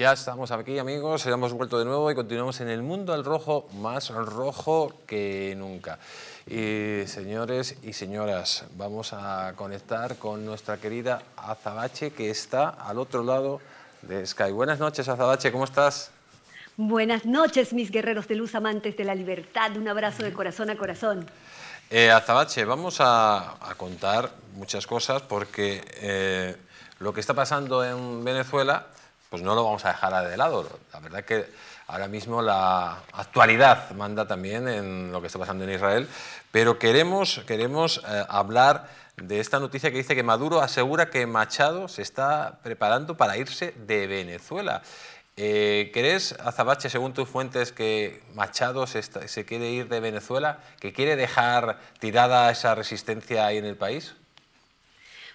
Ya estamos aquí, amigos, hemos vuelto de nuevo y continuamos en el mundo al rojo, más rojo que nunca. Y señores y señoras, vamos a conectar con nuestra querida Azabache, que está al otro lado de Sky. Buenas noches, Azabache, ¿cómo estás? Buenas noches, mis guerreros de luz, amantes de la libertad. Un abrazo de corazón a corazón. Eh, Azabache, vamos a, contar muchas cosas porque eh, lo que está pasando en Venezuela pues no lo vamos a dejar de lado. La verdad es que ahora mismo la actualidad manda también en lo que está pasando en Israel, pero queremos, queremos eh, hablar de esta noticia que dice que Maduro asegura que Machado se está preparando para irse de Venezuela. ¿Crees, eh, Azabache, según tus fuentes, que Machado se, se quiere ir de Venezuela, que quiere dejar tirada esa resistencia ahí en el país?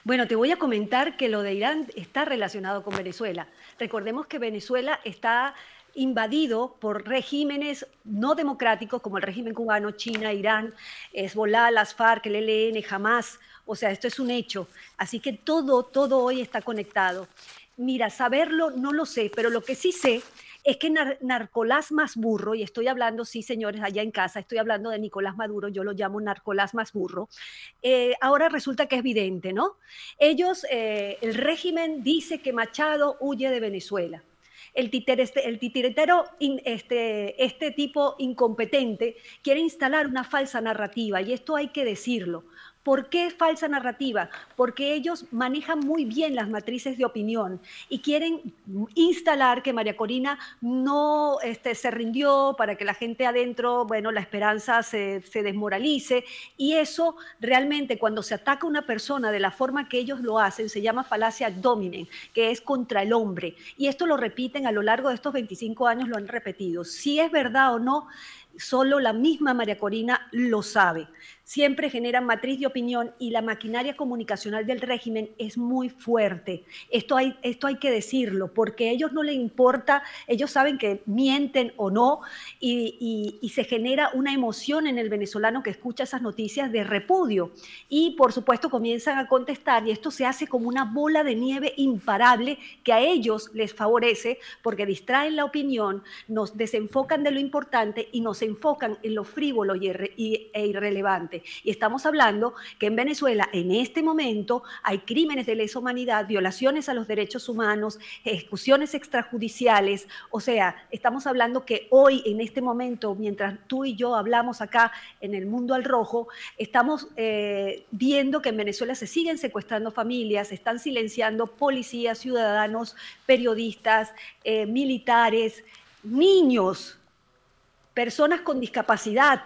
Bueno, te voy a comentar que lo de Irán está relacionado con Venezuela. Recordemos que Venezuela está invadido por regímenes no democráticos como el régimen cubano, China, Irán, Hezbollah, las FARC, el ELN, jamás. O sea, esto es un hecho. Así que todo, todo hoy está conectado. Mira, saberlo no lo sé, pero lo que sí sé es que Narcolás más burro, y estoy hablando, sí, señores, allá en casa, estoy hablando de Nicolás Maduro, yo lo llamo Narcolás más burro, eh, ahora resulta que es evidente, ¿no? Ellos, eh, el régimen dice que Machado huye de Venezuela. El, titiretero, titiritero, este, este tipo incompetente, quiere instalar una falsa narrativa, y esto hay que decirlo ¿Por qué falsa narrativa? Porque ellos manejan muy bien las matrices de opinión y quieren instalar que María Corina no este, se rindió para que la gente adentro, bueno, la esperanza se, desmoralice. Y eso realmente cuando se ataca a una persona de la forma que ellos lo hacen, se llama falacia dominen, que es contra el hombre. Y esto lo repiten a lo largo de estos 25 años, lo han repetido. Si es verdad o no, solo la misma María Corina lo sabe siempre generan matriz de opinión y la maquinaria comunicacional del régimen es muy fuerte. Esto hay, esto hay que decirlo, porque a ellos no les importa, ellos saben que mienten o no, y, se genera una emoción en el venezolano que escucha esas noticias de repudio. Y por supuesto comienzan a contestar, y esto se hace como una bola de nieve imparable que a ellos les favorece porque distraen la opinión, nos desenfocan de lo importante y nos enfocan en lo frívolo y e irrelevante. Y estamos hablando que en Venezuela, en este momento, hay crímenes de lesa humanidad, violaciones a los derechos humanos, ejecuciones extrajudiciales. O sea, estamos hablando que hoy, en este momento, mientras tú y yo hablamos acá en el mundo al rojo, estamos eh, viendo que en Venezuela se siguen secuestrando familias, están silenciando policías, ciudadanos, periodistas, eh, militares, niños, personas con discapacidad.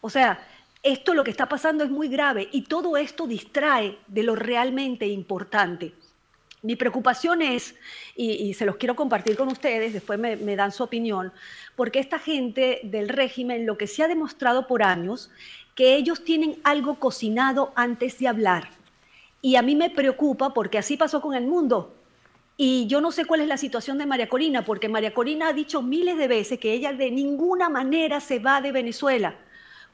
O sea, esto lo que está pasando es muy grave y todo esto distrae de lo realmente importante. Mi preocupación es, y, se los quiero compartir con ustedes, después me, me, dan su opinión, porque esta gente del régimen, lo que se ha demostrado por años, que ellos tienen algo cocinado antes de hablar. Y a mí me preocupa porque así pasó con el mundo. Y yo no sé cuál es la situación de María Corina, porque María Corina ha dicho miles de veces que ella de ninguna manera se va de Venezuela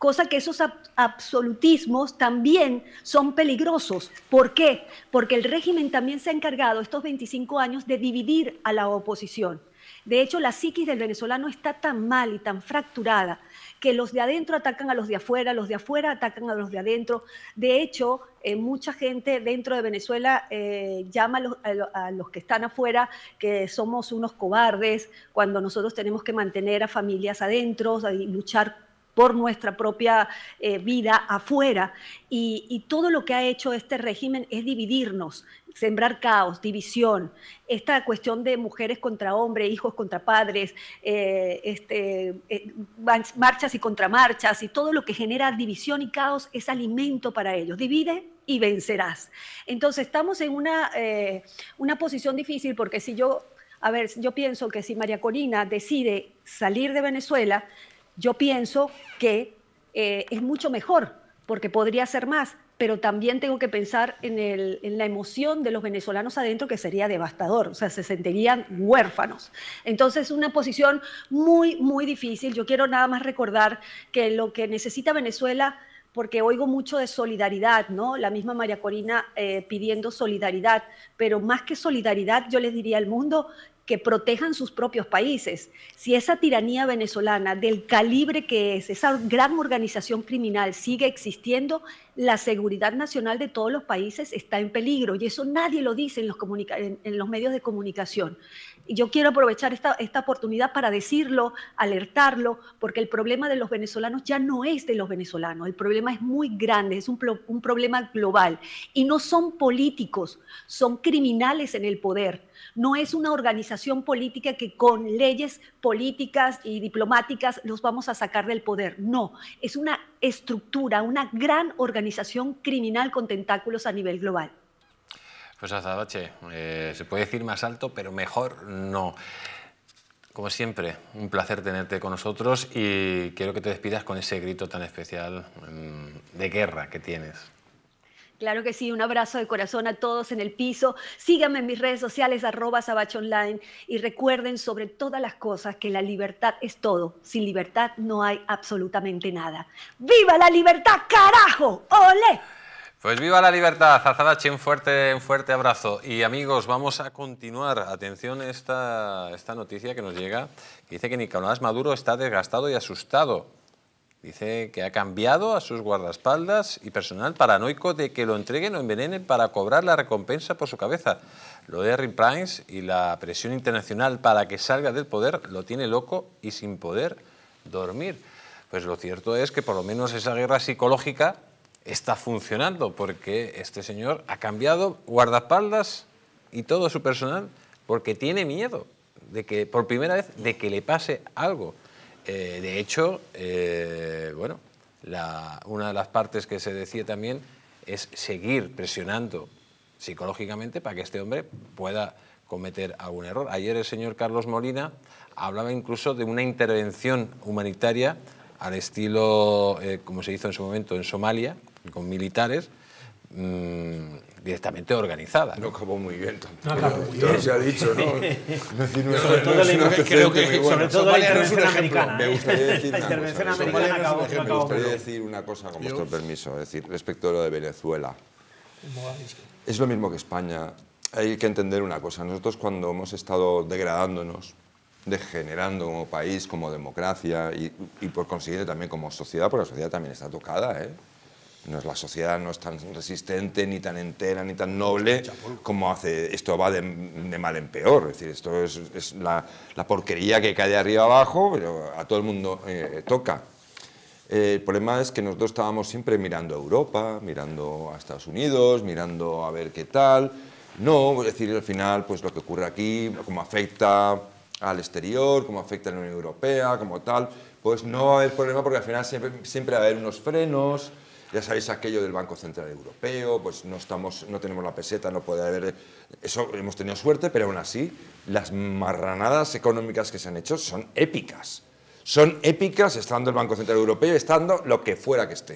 cosa que esos absolutismos también son peligrosos. ¿Por qué? Porque el régimen también se ha encargado estos 25 años de dividir a la oposición. De hecho, la psiquis del venezolano está tan mal y tan fracturada que los de adentro atacan a los de afuera, los de afuera atacan a los de adentro. De hecho, eh, mucha gente dentro de Venezuela eh, llama a los, a los, que están afuera que somos unos cobardes cuando nosotros tenemos que mantener a familias adentro y luchar por nuestra propia eh, vida afuera. Y, todo lo que ha hecho este régimen es dividirnos, sembrar caos, división, esta cuestión de mujeres contra hombres, hijos contra padres, eh, este, eh, marchas y contramarchas, y todo lo que genera división y caos es alimento para ellos. Divide y vencerás. Entonces estamos en una, una posición difícil porque si yo, a ver, yo pienso que si María Corina decide salir de Venezuela, yo pienso que eh, es mucho mejor, porque podría ser más, pero también tengo que pensar en, la emoción de los venezolanos adentro, que sería devastador, o sea, se sentirían huérfanos. Entonces, una posición muy, muy difícil. Yo quiero nada más recordar que lo que necesita Venezuela porque oigo mucho de solidaridad, ¿no? La misma María Corina eh, pidiendo solidaridad, pero más que solidaridad, yo les diría al mundo que protejan sus propios países. Si esa tiranía venezolana del calibre que es, esa gran organización criminal sigue existiendo, la seguridad nacional de todos los países está en peligro y eso nadie lo dice en los, medios de comunicación. Y yo quiero aprovechar esta, oportunidad para decirlo, alertarlo, porque el problema de los venezolanos ya no es de los venezolanos, el problema es muy grande, es un problema global y no son políticos, son criminales en el poder no es una organización política que con leyes políticas y diplomáticas los vamos a sacar del poder. No, es una estructura, una gran organización criminal con tentáculos a nivel global. Pues Azadache, eh, se puede decir más alto, pero mejor no. Como siempre, un placer tenerte con nosotros y quiero que te despidas con ese grito tan especial mm, de guerra que tienes. Claro que sí, un abrazo de corazón a todos en el piso. Síganme en mis redes sociales, arroba sabachonline, y recuerden sobre todas las cosas que la libertad es todo. Sin libertad no hay absolutamente nada. ¡Viva la libertad, carajo! ¡Ole! Pues viva la libertad, Azadache, un fuerte, fuerte abrazo. Y amigos, vamos a continuar. Atención a esta, esta noticia que nos llega, que dice que Nicolás Maduro está desgastado y asustado. Dice que ha cambiado a sus guardaespaldas y personal paranoico de que lo entreguen o envenenen para cobrar la recompensa por su cabeza. Lo de Harry Price y la presión internacional para que salga del poder lo tiene loco y sin poder dormir. Pues lo cierto es que por lo menos esa guerra psicológica está funcionando porque este señor ha cambiado guardaespaldas y todo su personal porque tiene miedo de que por primera vez de que le pase algo. Eh, de hecho, eh, bueno, una de las partes que se decía también es seguir presionando psicológicamente para que este hombre pueda cometer algún error. Ayer el señor Carlos Molina hablaba incluso de una intervención humanitaria al estilo, eh, como se hizo en su momento en Somalia, con militares, Mm, directamente organizada. No como muy bien No se ha dicho, ¿no? sobre todo, la intervención americana. Me ¿eh? gustaría decir una cosa, con vuestro permiso, decir, respecto a lo de Venezuela. Es lo mismo que España. Hay que entender una cosa. Nosotros cuando hemos estado degradándonos, degenerando como país, como democracia y, y por consiguiente también como sociedad, porque la sociedad también está tocada, ¿eh? la sociedad no es tan resistente, ni tan entera, ni tan noble como hace. Esto va de, mal en peor. Es decir, esto es, la, porquería que cae de arriba abajo, pero a todo el mundo eh, eh, toca. el problema es que nosotros estábamos siempre mirando a Europa, mirando a Estados Unidos, mirando a ver qué tal. No, es decir, al final, pues lo que ocurre aquí, cómo afecta al exterior, cómo afecta a la Unión Europea, como tal, pues no va problema porque al final siempre, siempre va a haber unos frenos. Ya sabéis aquello del Banco Central Europeo, pues no, estamos, no tenemos la peseta, no puede haber... Eso hemos tenido suerte, pero aún así las marranadas económicas que se han hecho son épicas. Son épicas estando el Banco Central Europeo, estando lo que fuera que esté.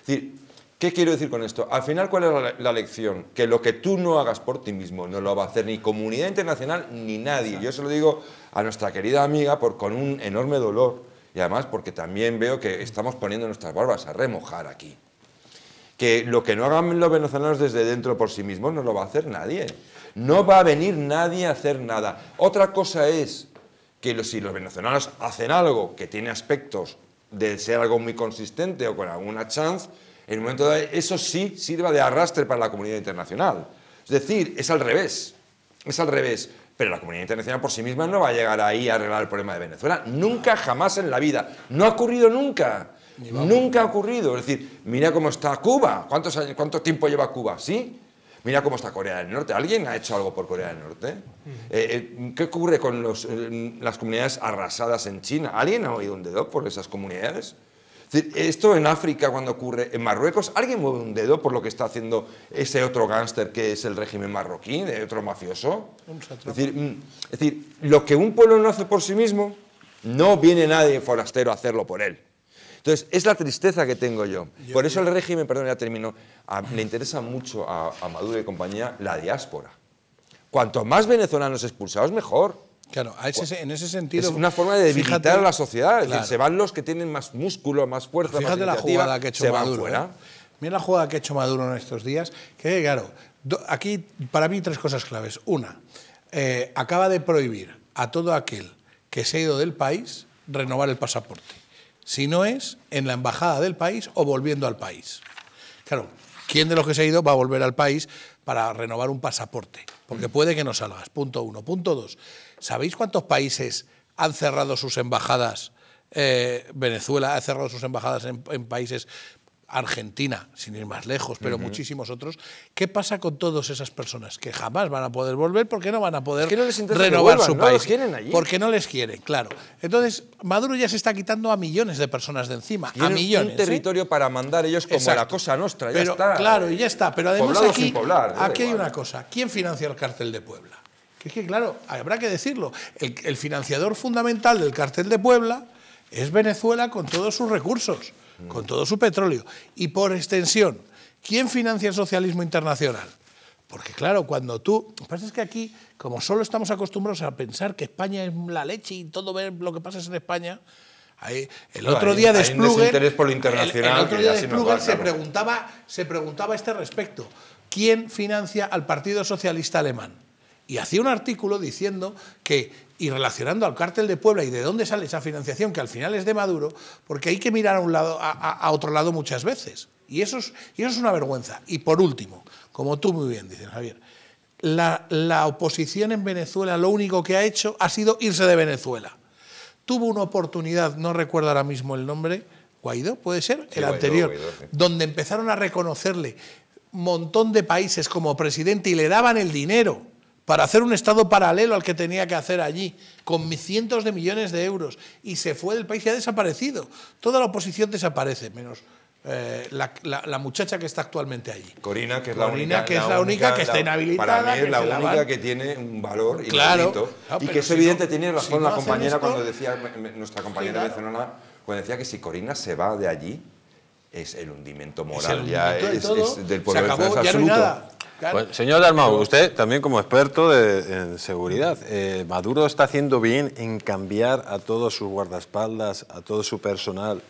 Es decir, ¿Qué quiero decir con esto? Al final, ¿cuál es la, lección? Que lo que tú no hagas por ti mismo no lo va a hacer ni comunidad internacional ni nadie. Yo se lo digo a nuestra querida amiga por, con un enorme dolor y además porque también veo que estamos poniendo nuestras barbas a remojar aquí que lo que no hagan los venezolanos desde dentro por sí mismos no lo va a hacer nadie. No va a venir nadie a hacer nada. Otra cosa es que si los venezolanos hacen algo que tiene aspectos de ser algo muy consistente o con alguna chance, en un momento de eso sí sirva de arrastre para la comunidad internacional. Es decir, es al revés. Es al revés. Pero la comunidad internacional por sí misma no va a llegar ahí a arreglar el problema de Venezuela. Nunca, jamás en la vida. No ha ocurrido nunca. Nunca ha ocurrido. Es decir, mira cómo está Cuba. ¿Cuánto tiempo lleva Cuba? ¿Sí? Mira cómo está Corea del Norte. ¿Alguien ha hecho algo por Corea del Norte? Mm. Eh, eh, ¿Qué ocurre con eh, las comunidades arrasadas en China? ¿Alguien ha oído un dedo por esas comunidades? esto en África cuando ocurre, en Marruecos, ¿alguien mueve un dedo por lo que está haciendo ese otro gángster que es el régimen marroquí, de otro mafioso? decir, mm, es decir, lo que un pueblo no hace por sí mismo, no viene nadie forastero a hacerlo por él. Entonces, es la tristeza que tengo yo. Por eso el régimen, perdón, ya termino, le interesa mucho a, Maduro y compañía la diáspora. Cuanto más venezolanos expulsados, mejor. Claro, en ese sentido... Es una forma de debilitar a la sociedad. se van los que tienen más músculo, más fuerza, fíjate más la jugada que ha hecho Maduro, ¿eh? Mira la jugada que ha hecho Maduro en estos días, que claro, aquí para mí tres cosas claves. Una, eh, acaba de prohibir a todo aquel que se ha ido del país renovar el pasaporte si no es en la embajada del país o volviendo al país. Claro, ¿quién de los que se ha ido va a volver al país para renovar un pasaporte? Porque mm. puede que no salgas, punto uno. Punto dos, ¿sabéis cuántos países han cerrado sus embajadas? Eh, Venezuela ha cerrado sus embajadas en países Argentina, sin ir más lejos, pero muchísimos otros. ¿Qué pasa con todas esas personas que jamás van a poder volver porque no van a poder renovar su país? allí. Porque no les quieren, claro. Entonces, Maduro ya se está quitando a millones de personas de encima, a millones. un ¿eh? territorio para mandar ellos como la cosa nuestra, ya pero, está. Claro, ya está, pero además aquí, aquí hay una cosa. ¿Quién financia el cártel de Puebla? Que es que, claro, habrá que decirlo. El, el financiador fundamental del cártel de Puebla es Venezuela con todos sus recursos con todo su petróleo. Y por extensión, ¿quién financia el socialismo internacional? Porque claro, cuando tú... Lo que pasa es que aquí, como solo estamos acostumbrados a pensar que España es la leche y todo lo que pasa es en España, el, otro día de Spluger, el, otro día de se, preguntaba, se preguntaba a este respecto, ¿quién financia al Partido Socialista Alemán? Y hacía un artículo diciendo que y relacionando al cártel de Puebla y de dónde sale esa financiación, que al final es de Maduro, porque hay que mirar a, un lado, a, otro lado muchas veces. Y eso, es, eso es una vergüenza. Y por último, como tú muy bien dices, Javier, la, oposición en Venezuela lo único que ha hecho ha sido irse de Venezuela. Tuvo una oportunidad, no recuerdo ahora mismo el nombre, Guaidó, puede ser, el anterior, donde empezaron a reconocerle un montón de países como presidente y le daban el dinero para hacer un Estado paralelo al que tenía que hacer allí, con cientos de millones de euros, y se fue del país y ha desaparecido. Toda la oposición desaparece, menos eh, la, muchacha que está actualmente allí. Corina, que es la única que, es la única, que está inhabilitada. Para mí es la única que tiene un valor y que es evidente, tenía tiene razón la compañera cuando decía, nuestra compañera cuando decía que si Corina se va de allí, es el hundimiento moral, ya es, del poder pues, señor Dalmau, usted también como experto de, en seguridad, eh, ¿Maduro está haciendo bien en cambiar a todos sus guardaespaldas, a todo su personal,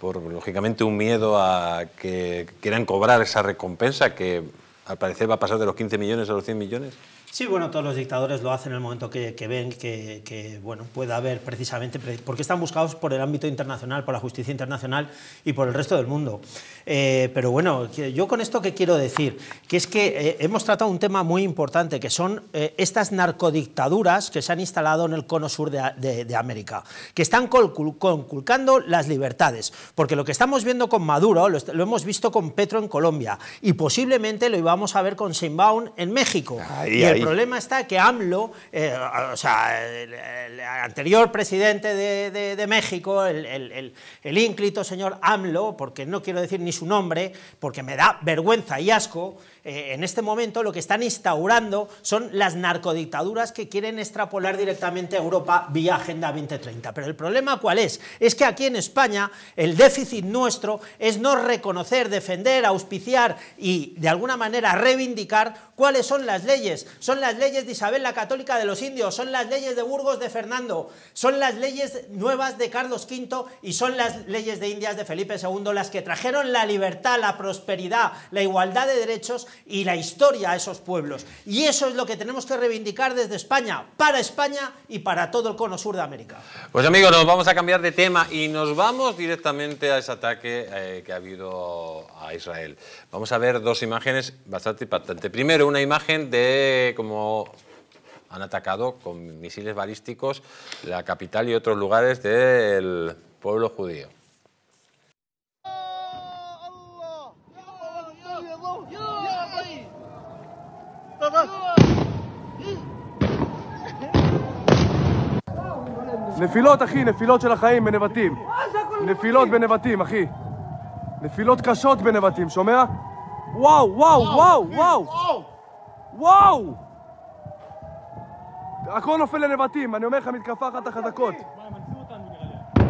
por lógicamente un miedo a que quieran cobrar esa recompensa que al parecer va a pasar de los 15 millones a los 100 millones? Sí, bueno, todos los dictadores lo hacen en el momento que, ven que, que, bueno, pueda haber precisamente, porque están buscados por el ámbito internacional, por la justicia internacional y por el resto del mundo. Eh, pero bueno, yo con esto que quiero decir, que es que eh, hemos tratado un tema muy importante, que son eh, estas narcodictaduras que se han instalado en el cono sur de, América, que están conculcando las libertades, porque lo que estamos viendo con Maduro, lo, hemos visto con Petro en Colombia, y posiblemente lo íbamos a ver con Simbaum en México. El problema está que AMLO, eh, o sea, el, anterior presidente de, México, el, ínclito señor AMLO, porque no quiero decir ni su nombre, porque me da vergüenza y asco, eh, en este momento lo que están instaurando son las narcodictaduras que quieren extrapolar directamente a Europa vía Agenda 2030. Pero el problema cuál es? Es que aquí en España el déficit nuestro es no reconocer, defender, auspiciar y de alguna manera reivindicar ¿Cuáles son las leyes? Son las leyes de Isabel la Católica de los Indios, son las leyes de Burgos de Fernando, son las leyes nuevas de Carlos V y son las leyes de Indias de Felipe II las que trajeron la libertad, la prosperidad, la igualdad de derechos y la historia a esos pueblos. Y eso es lo que tenemos que reivindicar desde España, para España y para todo el cono sur de América. Pues amigos, nos vamos a cambiar de tema y nos vamos directamente a ese ataque eh, que ha habido a Israel. Vamos a ver dos imágenes bastante impactantes. Primero, una imagen de cómo han atacado con misiles balísticos la capital y otros lugares del pueblo judío. nefilot אחי, נפילות של החיים בנבטים. נפילות בנבטים, אחי. נפילות קשות בנבטים, שומע? wow wow wow וואו. וואו! הכל נופל לנבטים, אני אומר לך, מתקפה אחת החזקות.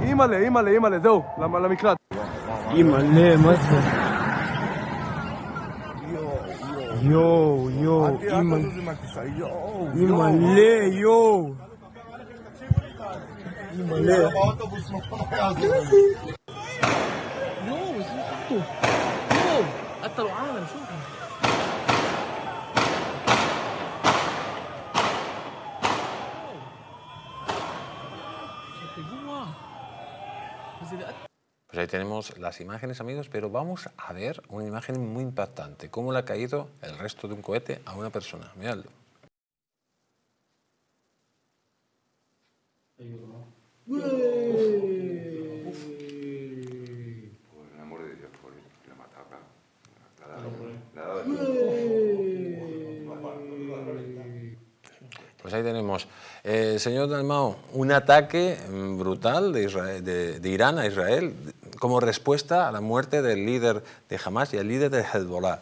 אימא'לה, אימא'לה, אימא'לה, זהו, למקלט. אימא'לה, מה זה? יואו, יואו, אימא'לה, יואו. אימא'לה. יואו, איזה יואו, אתה לא עלם, שוב. ahí tenemos las imágenes, amigos, pero vamos a ver una imagen muy impactante, cómo le ha caído el resto de un cohete a una persona. Miradlo. Pues ahí tenemos, eh, señor Dalmao, un ataque mm, brutal de Irán a Israel como respuesta a la muerte del líder de Hamas y el líder de Hezbollah.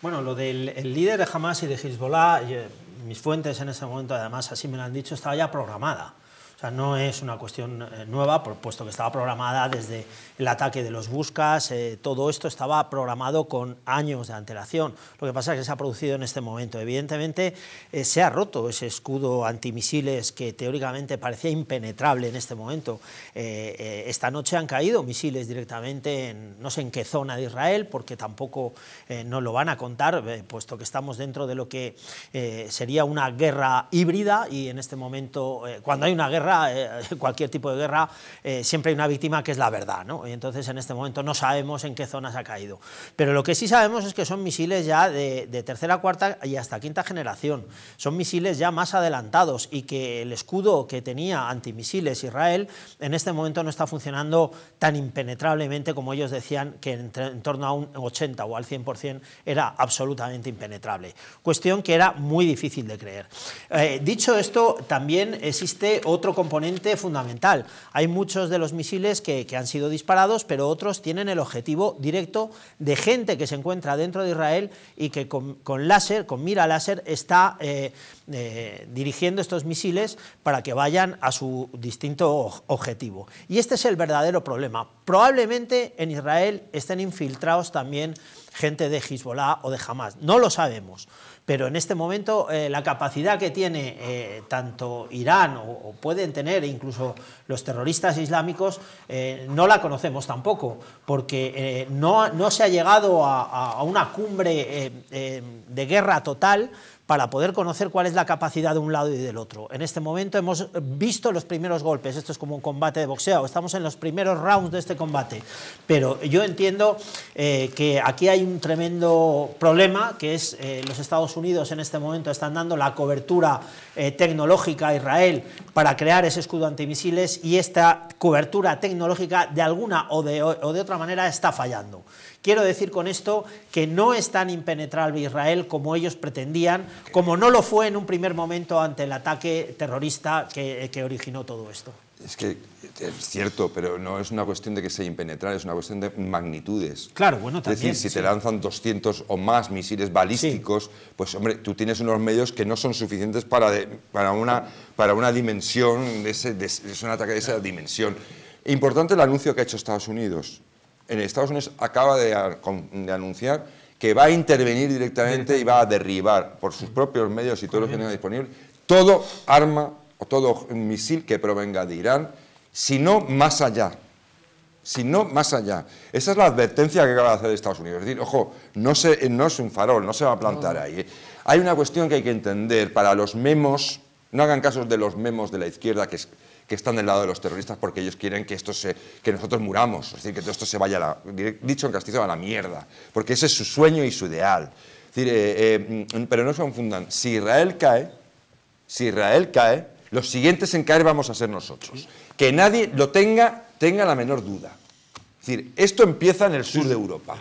Bueno, lo del líder de Hamas y de Hezbollah, eh, mis fuentes en ese momento además así me lo han dicho, estaba ya programada. O sea, no es una cuestión eh, nueva, puesto que estaba programada desde el ataque de los buscas, eh, todo esto estaba programado con años de antelación. Lo que pasa es que se ha producido en este momento. Evidentemente, eh, se ha roto ese escudo antimisiles que teóricamente parecía impenetrable en este momento. esta noche han caído misiles directamente en no sé en qué zona de Israel, porque tampoco nos lo van a contar, puesto que estamos dentro de lo que sería una guerra híbrida y en este momento, cuando hay una guerra, eh, cualquier tipo de guerra, eh, siempre hay una víctima que es la verdad, ¿no? Y entonces en este momento no sabemos en qué zonas ha caído. Pero lo que sí sabemos es que son misiles ya de, tercera, cuarta y hasta quinta generación. Son misiles ya más adelantados y que el escudo que tenía antimisiles Israel en este momento no está funcionando tan impenetrablemente como ellos decían que en, torno a un 80 o al 100% era absolutamente impenetrable. Cuestión que era muy difícil de creer. Eh, dicho esto, también existe otro componente fundamental. Hay muchos de los misiles que, han sido disparados, pero otros tienen el objetivo directo de gente que se encuentra dentro de Israel y que con, láser, con mira láser, está eh, eh, dirigiendo estos misiles para que vayan a su distinto objetivo. Y este es el verdadero problema. Probablemente en Israel estén infiltrados también gente de Hezbollah o de Hamas. No lo sabemos pero en este momento eh, la capacidad que tiene eh, tanto Irán o, pueden tener e incluso los terroristas islámicos eh, no la conocemos tampoco, porque no, no, se ha llegado a, una cumbre de guerra total para poder conocer cuál es la capacidad de un lado y del otro. En este momento hemos visto los primeros golpes, esto es como un combate de boxeo, estamos en los primeros rounds de este combate, pero yo entiendo que aquí hay un tremendo problema que es los Estados Unidos, Unidos en este momento están dando la cobertura eh, tecnológica a Israel para crear ese escudo antimisiles y esta cobertura tecnológica de alguna o de, otra manera está fallando. Quiero decir con esto que no es tan impenetrable Israel como ellos pretendían, como no lo fue en un primer momento ante el ataque terrorista que originó todo esto. Es que es cierto, pero no es una cuestión de que sea impenetrable, es una cuestión de magnitudes. Claro, bueno, también. Es decir, si te lanzan 200 o más misiles balísticos, pues hombre, tú tienes unos medios que no son suficientes para, para, una, para una dimensión, de es un ataque de esa dimensión. Importante el anuncio que ha hecho Estados Unidos. En Estados Unidos acaba de, de anunciar que va a intervenir directamente y va a derribar por sus propios medios y todo lo que tenga disponible todo arma o todo misil que provenga de Irán, sino más allá. Sino más allá. Esa es la advertencia que acaba de hacer Estados Unidos. Es decir, ojo, no, no es un farol, no se va a plantar ahí. ¿eh? Hay una cuestión que hay que entender para los memos, no hagan caso de los memos de la izquierda que, están del lado de los terroristas porque ellos quieren que, esto se, que nosotros muramos, es decir, que todo esto se vaya, a la, dicho en castizo, a la mierda, porque ese es su sueño y su ideal. Eh, eh, pero no se confundan, si Israel cae, si Israel cae, los siguientes en caer vamos a ser nosotros. Que nadie lo tenga, tenga la menor duda. Es decir, esto empieza en el sur de Europa.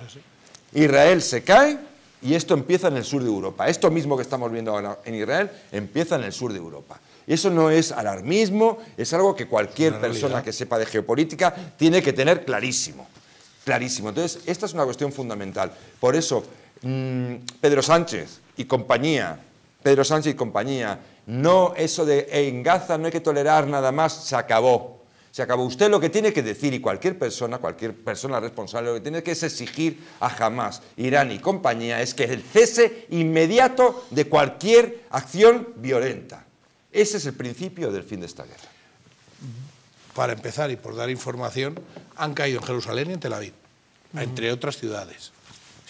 Israel se cae y esto empieza en el sur de Europa. Esto mismo que estamos viendo ahora en Israel empieza en el sur de Europa. Eso no es alarmismo, es algo que cualquier persona que sepa de geopolítica tiene que tener clarísimo. Clarísimo. Entonces, esta es una cuestión fundamental. Por eso, mm, Pedro Sánchez y compañía, Pedro Sánchez y compañía, no, eso de en Gaza no hay que tolerar nada más, se acabó. Se acabó. Usted lo que tiene que decir, y cualquier persona, cualquier persona responsable, lo que tiene que es exigir a Hamas, Irán y compañía, es que el cese inmediato de cualquier acción violenta. Ese es el principio del fin de esta guerra. Para empezar y por dar información, han caído en Jerusalén y en Tel Aviv, entre otras ciudades.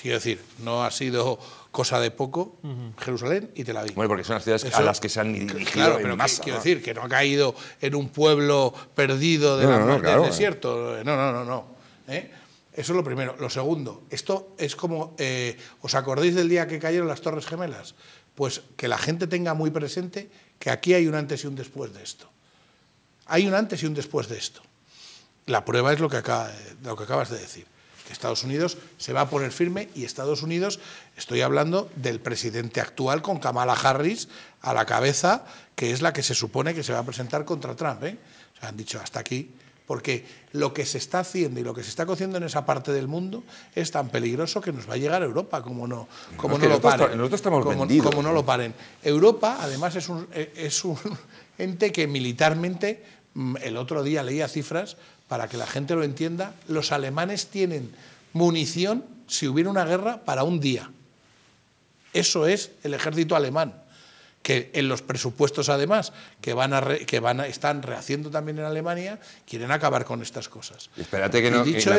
Quiero decir, no ha sido cosa de poco Jerusalén y Tel Aviv. Bueno, porque son las ciudades a las que se han dirigido claro, pero quiero decir que no ha caído en un pueblo perdido de del desierto. No, no, no, no. ¿Eh? Eso es lo primero. Lo segundo, esto es como, eh, ¿os acordáis del día que cayeron las Torres Gemelas? Pues que la gente tenga muy presente que aquí hay un antes y un después de esto. Hay un antes y un después de esto. La prueba es lo que acabas de decir que Estados Unidos se va a poner firme y Estados Unidos, estoy hablando del presidente actual con Kamala Harris a la cabeza, que es la que se supone que se va a presentar contra Trump. ¿eh? han dicho hasta aquí, porque lo que se está haciendo y lo que se está cociendo en esa parte del mundo es tan peligroso que nos va a llegar a Europa, como no, como lo paren. Nosotros estamos como, como no, lo paren. Europa, además, es es un ente que militarmente, mm, el otro día leía cifras para que la gente lo entienda, los alemanes tienen munición si hubiera una guerra para un día. Eso es el ejército alemán, que en los presupuestos además que van que van están rehaciendo también en Alemania quieren acabar con estas cosas. espérate que, no, dicho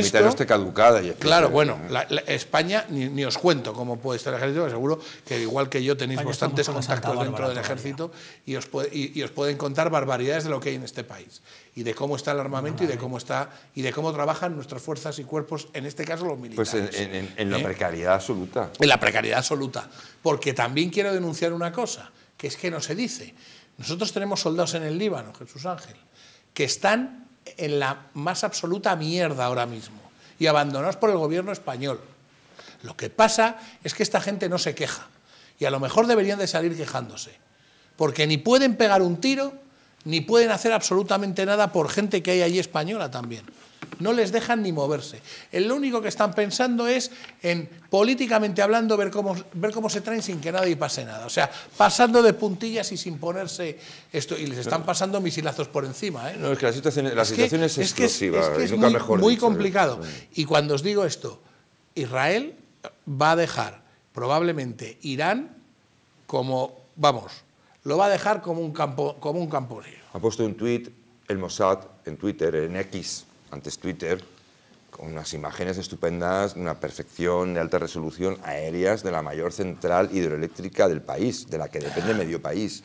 caducada. claro, bueno, España ni, os cuento cómo puede estar el ejército, seguro que igual que yo tenéis bastantes contactos dentro del ejército y os, y os pueden contar barbaridades de lo que hay en este país y de cómo está el armamento y de cómo está y de cómo trabajan nuestras fuerzas y cuerpos, en este caso los militares. Pues en, la ¿Eh? precariedad absoluta. En la precariedad absoluta. Porque también quiero denunciar una cosa, que es que no se dice. Nosotros tenemos soldados en el Líbano, Jesús Ángel, que están en la más absoluta mierda ahora mismo y abandonados por el gobierno español. Lo que pasa es que esta gente no se queja y a lo mejor deberían de salir quejándose, porque ni pueden pegar un tiro ni pueden hacer absolutamente nada por gente que hay allí española también. No les dejan ni moverse. Lo único que están pensando es en, políticamente hablando, ver cómo, ver cómo se traen sin que nadie pase nada. O sea, pasando de puntillas y sin ponerse esto. Y les están pasando misilazos por encima. ¿eh? No, es que la situación, es, situación es, explosiva. Es muy, complicado. Y cuando os digo esto, Israel va a dejar probablemente Irán como, vamos, lo va a dejar como un, campo, como un Ha puesto un tuit el Mossad en Twitter, en X, antes Twitter, con unas imágenes estupendas, una perfección de alta resolución aéreas de la mayor central hidroeléctrica del país, de la que depende medio país.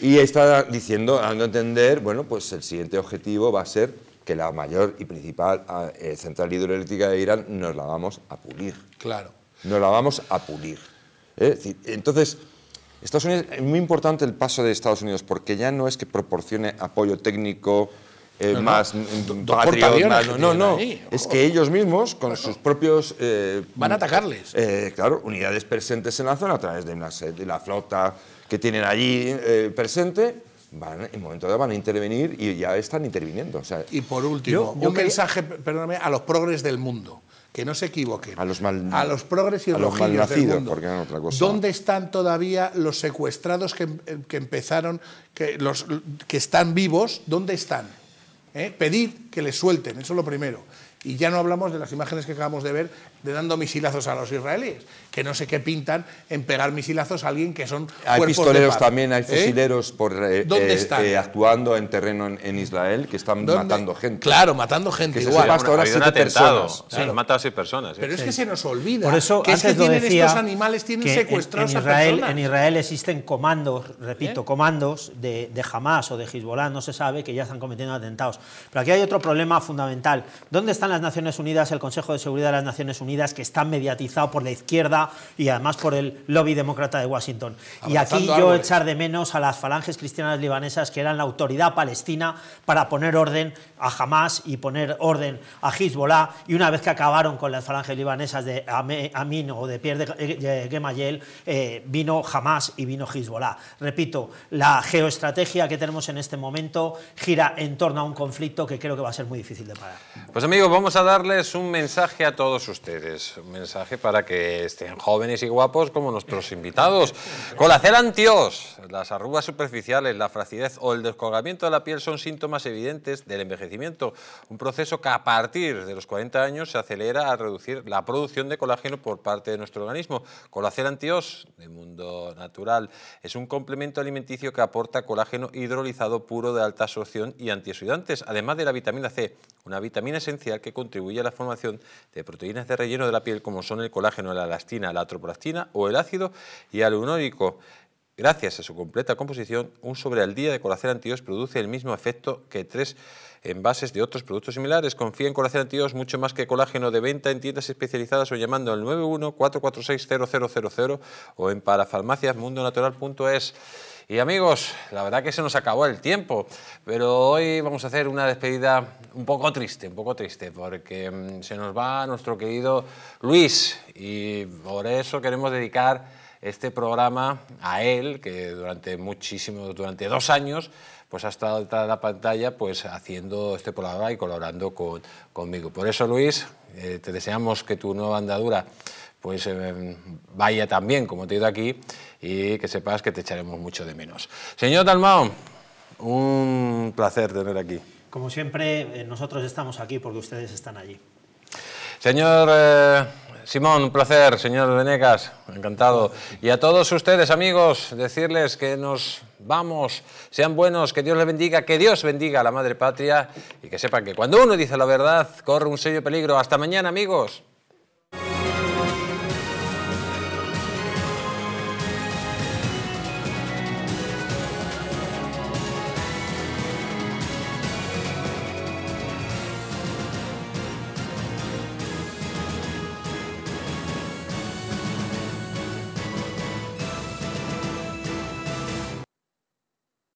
Y está diciendo, dando a entender, bueno, pues el siguiente objetivo va a ser que la mayor y principal ah, eh, central hidroeléctrica de Irán nos la vamos a pulir. Claro. Nos la vamos a pulir. Entonces, Estados Unidos, es muy importante el paso de Estados Unidos porque ya no es que proporcione apoyo técnico, más eh, no. no, no, es que oh. ellos mismos con sus propios eh, van a atacarles. Eh, claro, unidades presentes en la zona a través de, una, de la flota que tienen allí presente. Van, en momento dado van a intervenir y ya están interviniendo. y por último, un mensaje, perdóname, a los progres del mundo que no se equivoquen. A los, a los progres y a los otra cosa. ¿Dónde están todavía los secuestrados que, empezaron, que, los, que están vivos? ¿Dónde están? ¿Eh? Pedir que les suelten, eso es lo primero. Y ya no hablamos de las imágenes que acabamos de ver de dando misilazos a los israelíes, que no sé qué pintan en pegar misilazos a alguien que son Hay pistoleros también, hay ¿Eh? fusileros por, eh, eh, actuando en terreno en, Israel que están matando gente. Claro, matando gente. igual. Se hasta ahora siete personas. Han matado a seis personas. Pero es que se nos olvida que, es que tienen estos animales tienen secuestrados en, Israel, En Israel existen comandos, repito, comandos de, de Hamas o de Hezbollah, no se sabe, que ya están cometiendo atentados. Pero aquí hay otro problema fundamental. ¿Dónde están las Naciones Unidas, el Consejo de Seguridad de las Naciones Unidas, que está mediatizado por la izquierda y además por el lobby demócrata de Washington. y aquí yo echar de menos a las falanges cristianas libanesas, que eran la autoridad palestina para poner orden a Hamas y poner orden a Hezbollah. Y una vez que acabaron con las falanges libanesas de Amin o de Pierre de eh, Gemayel, eh, vino Hamas y vino Hezbollah. Repito, la geoestrategia que tenemos en este momento gira en torno a un conflicto que creo que va a ser muy difícil de parar. Pues amigos, vamos vamos a darles un mensaje a todos ustedes. Un mensaje para que estén jóvenes y guapos como nuestros invitados. Colacel antios. Las arrugas superficiales, la fracidez o el descolgamiento de la piel son síntomas evidentes del envejecimiento. Un proceso que a partir de los 40 años se acelera a reducir la producción de colágeno por parte de nuestro organismo. Colacel antios, de mundo natural, es un complemento alimenticio que aporta colágeno hidrolizado puro de alta absorción y antioxidantes, además de la vitamina C, una vitamina esencial que contribuye a la formación de proteínas de relleno de la piel como son el colágeno, la elastina, la atroplastina o el ácido Y hialurónico. Gracias a su completa composición, un sobre al día de colágeno Antios produce el mismo efecto que tres envases de otros productos similares. Confía en colágeno Antios mucho más que colágeno de venta en tiendas especializadas o llamando al 91 446 o en parafarmaciasmundonatural.es. Y amigos, la verdad que se nos acabó el tiempo, pero hoy vamos a hacer una despedida un poco triste, un poco triste, porque mm, se nos va nuestro querido Luis y por eso queremos dedicar este programa a él, que durante muchísimo durante dos años, pues ha estado detrás de la pantalla pues haciendo este programa y colaborando conmigo. Por eso, Luis, eh, te deseamos que tu nueva andadura pues eh, vaya también, como te he ido aquí y que sepas que te echaremos mucho de menos. Señor Dalmao, un placer tener aquí. Como siempre, eh, nosotros estamos aquí porque ustedes están allí. Señor eh, Simón, un placer. Señor Venegas, encantado. Y a todos ustedes, amigos, decirles que nos vamos. Sean buenos, que Dios les bendiga, que Dios bendiga a la Madre Patria y que sepan que cuando uno dice la verdad, corre un serio peligro. Hasta mañana, amigos.